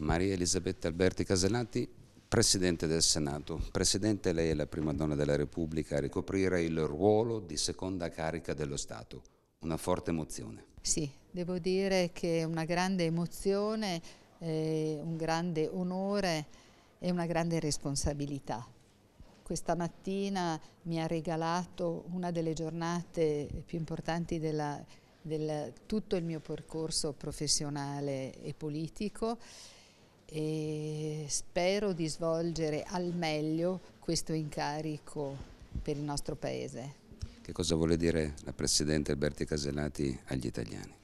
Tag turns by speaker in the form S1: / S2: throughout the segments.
S1: Maria Elisabetta Alberti Caselati, Presidente del Senato. Presidente, lei è la prima donna della Repubblica a ricoprire il ruolo di seconda carica dello Stato. Una forte emozione.
S2: Sì, devo dire che è una grande emozione, un grande onore e una grande responsabilità. Questa mattina mi ha regalato una delle giornate più importanti della, del tutto il mio percorso professionale e politico e spero di svolgere al meglio questo incarico per il nostro Paese.
S1: Che cosa vuole dire la Presidente Alberti Casellati agli italiani?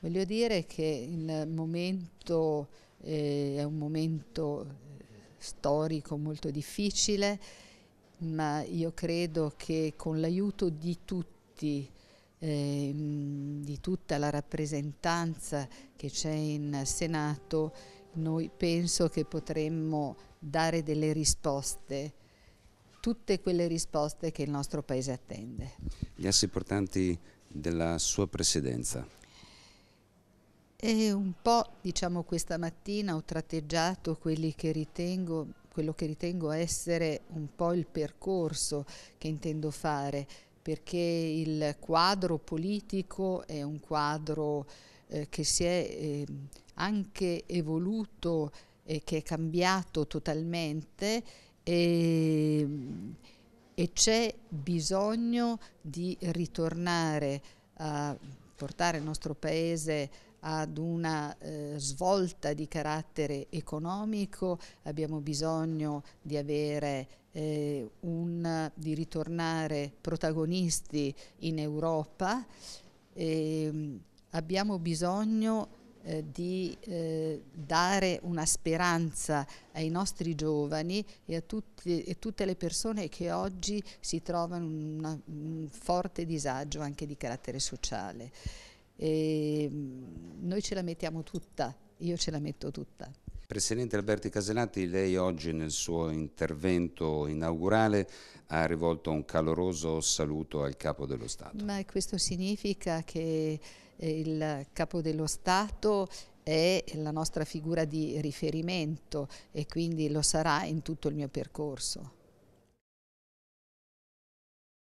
S2: Voglio dire che il momento eh, è un momento eh, storico molto difficile, ma io credo che con l'aiuto di tutti Ehm, di tutta la rappresentanza che c'è in Senato, noi penso che potremmo dare delle risposte, tutte quelle risposte che il nostro Paese attende.
S1: Gli assi portanti della sua presidenza?
S2: E un po', diciamo, questa mattina ho tratteggiato che ritengo, quello che ritengo essere un po' il percorso che intendo fare perché il quadro politico è un quadro eh, che si è eh, anche evoluto e che è cambiato totalmente e, ehm, e c'è bisogno di ritornare a portare il nostro paese ad una eh, svolta di carattere economico, abbiamo bisogno di avere eh, un, di ritornare protagonisti in Europa, eh, abbiamo bisogno eh, di eh, dare una speranza ai nostri giovani e a tutti, e tutte le persone che oggi si trovano in una, un forte disagio anche di carattere sociale. E ehm, noi ce la mettiamo tutta, io ce la metto tutta.
S1: Presidente Alberti Caselati, lei oggi nel suo intervento inaugurale ha rivolto un caloroso saluto al Capo dello Stato.
S2: Ma questo significa che eh, il Capo dello Stato è la nostra figura di riferimento e quindi lo sarà in tutto il mio percorso.